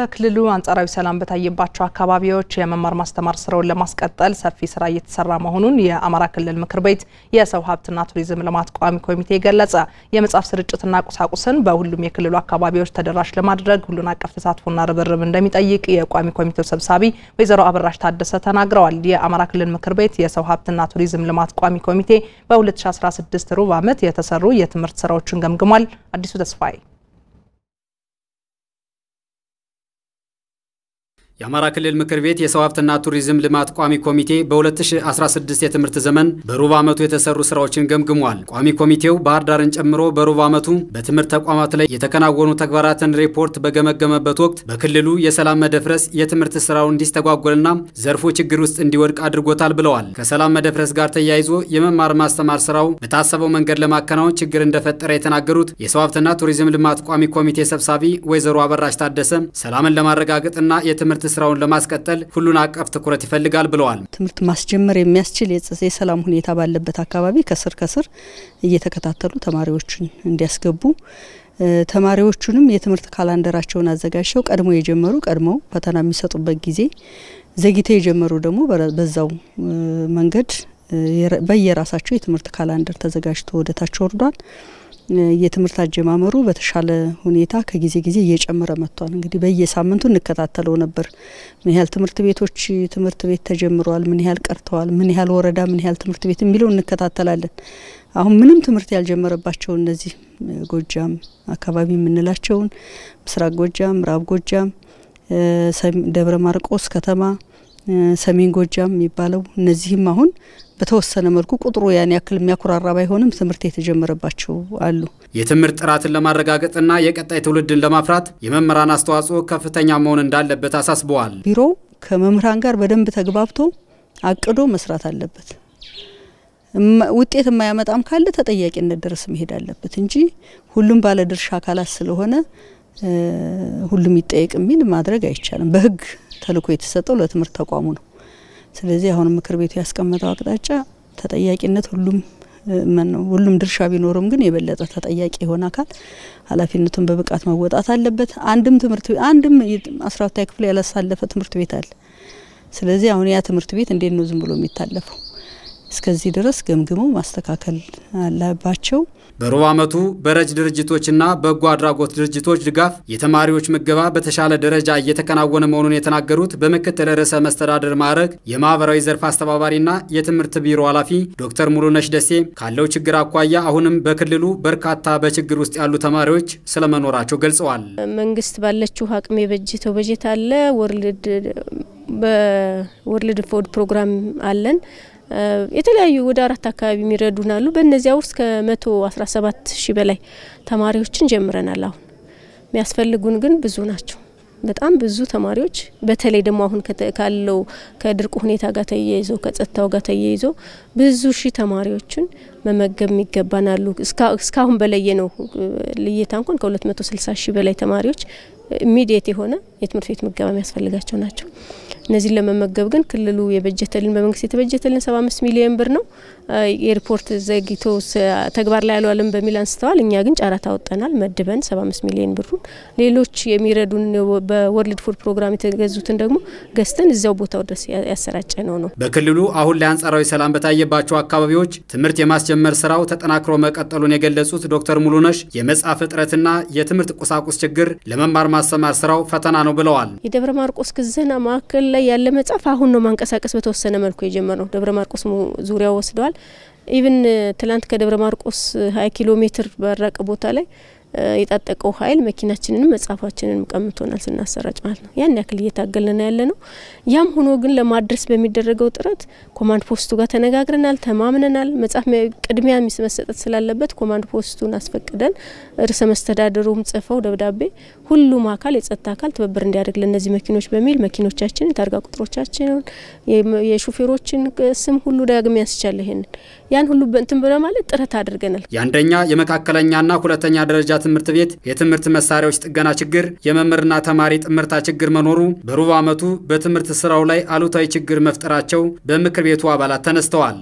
በክልሉ አንጻራዊ ሰላም በታየባቸው አካባቢዎች የመማር ማስተማር ስራውን ለማስቀጠል ሰፊ ስራ እየተሰራ መሆኑን የአማራ ክልል ምክር ቤት የሰው ሀብትና ቱሪዝም ልማት ቋሚ ኮሚቴ ገለጸ። የመጽሐፍ ስርጭትና ቁሳቁስን በሁሉም የክልሉ አካባቢዎች ተደራሽ ለማድረግ ሁሉን አቀፍ ተሳትፎና ርብርብ እንደሚጠይቅ የቋሚ ኮሚቴው ሰብሳቢ ወይዘሮ አበራሽ ታደሰ ተናግረዋል። የአማራ ክልል ምክር ቤት የሰው ሀብትና ቱሪዝም ልማት ቋሚ ኮሚቴ በ2016 ሩብ ዓመት የተሰሩ የትምህርት ስራዎችን ገምግሟል። አዲሱ ተስፋዬ የአማራ ክልል ምክር ቤት የሰው ሀብትና ቱሪዝም ልማት ቋሚ ኮሚቴ በ2016 የትምህርት ዘመን በሩብ ዓመቱ የተሰሩ ስራዎችን ገምግሟል። ቋሚ ኮሚቴው ባህር ዳርን ጨምሮ በሩብ ዓመቱ በትምህርት ተቋማት ላይ የተከናወኑ ተግባራትን ሪፖርት በገመገመበት ወቅት በክልሉ የሰላም መደፍረስ የትምህርት ስራው እንዲስተጓጎልና ዘርፉ ችግር ውስጥ እንዲወድቅ አድርጎታል ብለዋል። ከሰላም መደፍረስ ጋር ተያይዞ የመማር ማስተማር ስራው በታሰበው መንገድ ለማከናወን ችግር እንደፈጠረ የተናገሩት የሰው ሀብትና ቱሪዝም ልማት ቋሚ ኮሚቴ ሰብሳቢ ወይዘሮ አበራሽ ታደሰ ሰላምን ለማረጋገጥና የትምህርት ስራውን ለማስቀጠል ሁሉን አቀፍ ትኩረት ይፈልጋል ብለዋል። ትምህርት ማስጀመር የሚያስችል የሰላም ሁኔታ ባለበት አካባቢ ከስር ከስር እየተከታተሉ ተማሪዎችን እንዲያስገቡ ተማሪዎቹንም የትምህርት ካላንደራቸውን አዘጋጅተው ቀድሞ የጀመሩ ቀድመው ፈተና የሚሰጡበት ጊዜ ዘግይተው የጀመሩ ደግሞ በዛው መንገድ በየራሳቸው የትምህርት ካላንደር ተዘጋጅቶ ወደታች ወርዷል። የትምህርት አጀማመሩ በተሻለ ሁኔታ ከጊዜ ጊዜ እየጨመረ መጥቷል። እንግዲህ በየሳምንቱ እንከታተለው ነበር። ምን ያህል ትምህርት ቤቶች ትምህርት ቤት ተጀምረዋል፣ ምን ያህል ቀርተዋል፣ ምን ያህል ወረዳ፣ ምን ያህል ትምህርት ቤት የሚለው እንከታተላለን። አሁን ምንም ትምህርት ያልጀመረባቸው እነዚህ ጎጃም አካባቢ የምንላቸውን ምስራቅ ጎጃም፣ ምዕራብ ጎጃም፣ ደብረ ማርቆስ ከተማ፣ ሰሜን ጎጃም የሚባለው እነዚህም አሁን በተወሰነ መልኩ ቁጥሩ ያን ያክል የሚያኮራራ ባይሆንም ትምህርት የተጀመረባቸው አሉ። የትምህርት ጥራትን ለማረጋገጥና የቀጣይ ትውልድን ለማፍራት የመምህራን አስተዋጽኦ ከፍተኛ መሆን እንዳለበት አሳስበዋል። ቢሮው ከመምህራን ጋር በደንብ ተግባብቶ አቅዶ መስራት አለበት። ውጤት የማያመጣም ካለ ተጠያቂነት ድረስ መሄድ አለበት እንጂ ሁሉም ባለድርሻ አካላት ስለሆነ ሁሉም ይጠየቅ የሚል ማድረግ አይቻልም። በህግ ተልዕኮ የተሰጠው ለትምህርት ተቋሙ ነው። ስለዚህ አሁን ምክር ቤቱ ያስቀመጠው አቅጣጫ ተጠያቂነት ሁሉም ሁሉም ድርሻ ቢኖርም ግን የበለጠ ተጠያቂ የሆነ አካል ኃላፊነቱን በብቃት መወጣት አለበት። አንድም ትምህርት አንድም አስራ ሁለተኛ ክፍል ያላሳለፈ ትምህርት ቤት አለ። ስለዚህ አሁን ያ ትምህርት ቤት እንዴት ነው ዝም ብሎ የሚታለፈው? እስከዚህ ድረስ ገምግሞ ማስተካከል አለባቸው። በሩብ ዓመቱ በረጅ ድርጅቶችና በጎ አድራጎት ድርጅቶች ድጋፍ የተማሪዎች ምገባ በተሻለ ደረጃ እየተከናወነ መሆኑን የተናገሩት በምክትል ርዕሰ መስተዳድር ማዕረግ የማህበራዊ ዘርፍ አስተባባሪና የትምህርት ቢሮ ኃላፊ ዶክተር ሙሉነሽ ደሴ ካለው ችግር አኳያ አሁንም በክልሉ በርካታ በችግር ውስጥ ያሉ ተማሪዎች ስለመኖራቸው ገልጸዋል። መንግስት ባለችው አቅም የበጀተው በጀት አለ ወርልድ በወርልድ ፎድ ፕሮግራም አለን የተለያዩ ወደ አራት አካባቢ የሚረዱን አሉ። በእነዚያ ውስጥ ከመቶ አስራ ሰባት ሺህ በላይ ተማሪዎችን ጀምረናል። አሁን የሚያስፈልጉን ግን ብዙ ናቸው። በጣም ብዙ ተማሪዎች በተለይ ደግሞ አሁን ካለው ከድርቁ ሁኔታ ጋር ተያይዞ ከጸጥታው ጋር ተያይዞ ብዙ ሺህ ተማሪዎችን መመገብ የሚገባናሉ። እስካሁን በለየ ነው ልየታ እንኳን ከ260 ሺህ በላይ ተማሪዎች ኢሚዲየት የሆነ የትምህርት ቤት ምገባ የሚያስፈልጋቸው ናቸው። እነዚህን ለመመገብ ግን ክልሉ የበጀተልን በመንግስት የተበጀተልን ሰባ አምስት ሚሊዮን ብር ነው። የሪፖርት ዘግቶ ተግባር ላይ ያልዋለም በሚል አንስተዋል። እኛ ግን ጨረታ አወጠናል መድበን ሰባ አምስት ሚሊዮን ብሩን ሌሎች የሚረዱን በወርልድ ፉድ ፕሮግራም የተገዙትን ደግሞ ገዝተን እዚያው ቦታው ድረስ ያሰራጨ ነው ነው። በክልሉ አሁን ላይ አንጻራዊ ሰላም በታየባቸው አካባቢዎች ትምህርት የማስጀመር ስራው ተጠናክሮ መቀጠሉን የገለጹት ዶክተር ሙሉነሽ የመጽሐፍ እጥረትና የትምህርት ቁሳቁስ ችግር ለመማር ማስተማር ስራው ፈተና ነው ብለዋል። የደብረ ማርቆስ ግዘና ማዕከል ላይ ያለ መጽሐፍ አሁን ነው ማንቀሳቀስ በተወሰነ መልኩ የጀመረው። ደብረ ማርቆስ ዙሪያው ወስደዋል። ኢቭን ትላንት ከደብረ ማርቆስ ሀያ ኪሎ ሜትር በራቀ ቦታ ላይ የጣጠቀው ኃይል መኪናችንንም መጽሐፋችንንም ቀምቶናል ስናሰራጭ ማለት ነው። ያን ያክል እየታገልን ያለ ነው። ያም ሆኖ ግን ለማድረስ በሚደረገው ጥረት ኮማንድ ፖስቱ ጋር ተነጋግረናል፣ ተማምነናል። መጽሐፍ ቅድሚያ መሰጠት ስላለበት ኮማንድ ፖስቱን አስፈቅደን ርዕሰ መስተዳድሩም ጽፈው ደብዳቤ ሁሉም አካል የጸጥታ አካል ትብብር እንዲያደርግ ለእነዚህ መኪኖች በሚል መኪኖቻችንን ታርጋ ቁጥሮቻችንን የሹፌሮችን ስም ሁሉ ዳግም ያስቻለ ይሄንን ያን ሁሉ በእንትን ብለ ማለት ጥረት አድርገናል። የአንደኛ የመካከለኛና ሁለተኛ ደረጃ ትምህርት ቤት የትምህርት መሳሪያዎች ጥገና ችግር፣ የመምህርና ተማሪ ጥምርታ ችግር መኖሩ በሩብ ዓመቱ በትምህርት ስራው ላይ አሉታዊ ችግር መፍጠራቸው በምክር ቤቱ አባላት ተነስተዋል።